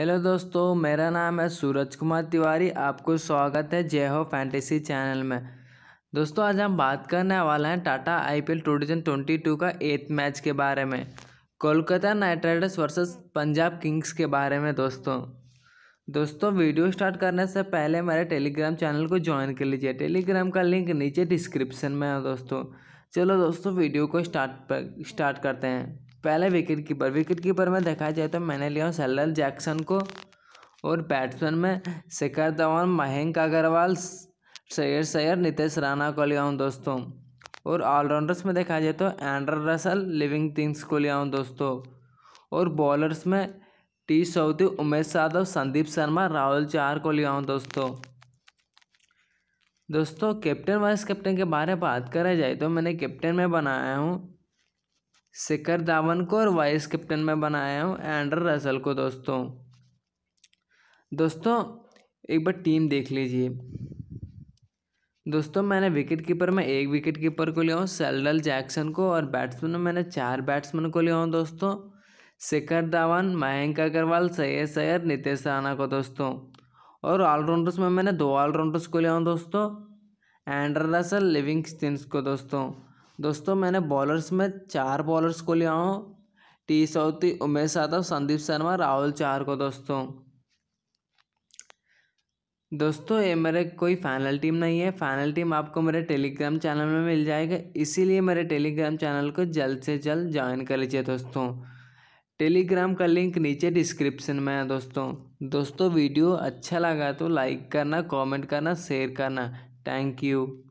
hello दोस्तों मेरा नाम है सूरज कुमार तिवारी आपको स्वागत है जय हो फैंटेसी चैनल में दोस्तों आज हम बात करने वाले हैं टाटा आईपीएल टू का एथ मैच के बारे में Kolkata Knight Riders versus Punjab Kings के बारे में दोस्तों दोस्तों वीडियो स्टार्ट करने से पहले मेरे टेलीग्राम चैनल को ज्वाइन कर लीजिए टेलीग्राम का लिंक नीचे डिस्क्रिप्शन में है दोस्तों चलो दोस्तों वीडियो को स्टार्ट स्टार्ट करते हैं पहले विकेट कीपर विकेट कीपर में देखा जाए तो मैंने लिया हूँ सल्लर जैक्सन को और बैट्समैन में शिखर धवन महेंक अग्रवाल सैयद सैयद नितेश राणा को लिया हूँ दोस्तों और ऑलराउंडर्स में देखा जाए तो एंड्र रसल लिविंग थिंग्स को लिया हूँ दोस्तों और बॉलर्स में टी सऊदी उमेश यादव संदीप शर्मा राहुल चार को लिया हूँ दोस्तों दोस्तों कैप्टन वाइस कैप्टन के बारे में बात करा जाए तो मैंने कैप्टन में बनाया हूँ शिखर धावन को और वाइस कैप्टन में बनाया हूँ एंडर रसल को दोस्तों दोस्तों एक बार टीम देख लीजिए दोस्तों मैंने विकेट कीपर में एक विकेट कीपर को लिया हूँ सेल्डल जैक्सन को और बैट्समैन में मैंने चार बैट्समैन को लिया हूँ दोस्तों शिखर धावन मयंक अग्रवाल सैयद सैयद नितेश राणा को दोस्तों और ऑलराउंडर्स में मैंने दो ऑलराउंडर्स को लिया हूँ दोस्तों एंडर रसल लिविंगस्टन्स को दोस्तों दोस्तों मैंने बॉलर्स में चार बॉलर्स को लिया हूँ टी सौती उमेश यादव संदीप शर्मा राहुल चार को दोस्तों दोस्तों ये मेरे कोई फाइनल टीम नहीं है फाइनल टीम आपको मेरे टेलीग्राम चैनल में मिल जाएगा इसीलिए मेरे टेलीग्राम चैनल को जल्द से जल्द ज्वाइन कर लीजिए दोस्तों टेलीग्राम का लिंक नीचे डिस्क्रिप्शन में है दोस्तों दोस्तों वीडियो अच्छा लगा तो लाइक करना कमेंट करना शेयर करना थैंक यू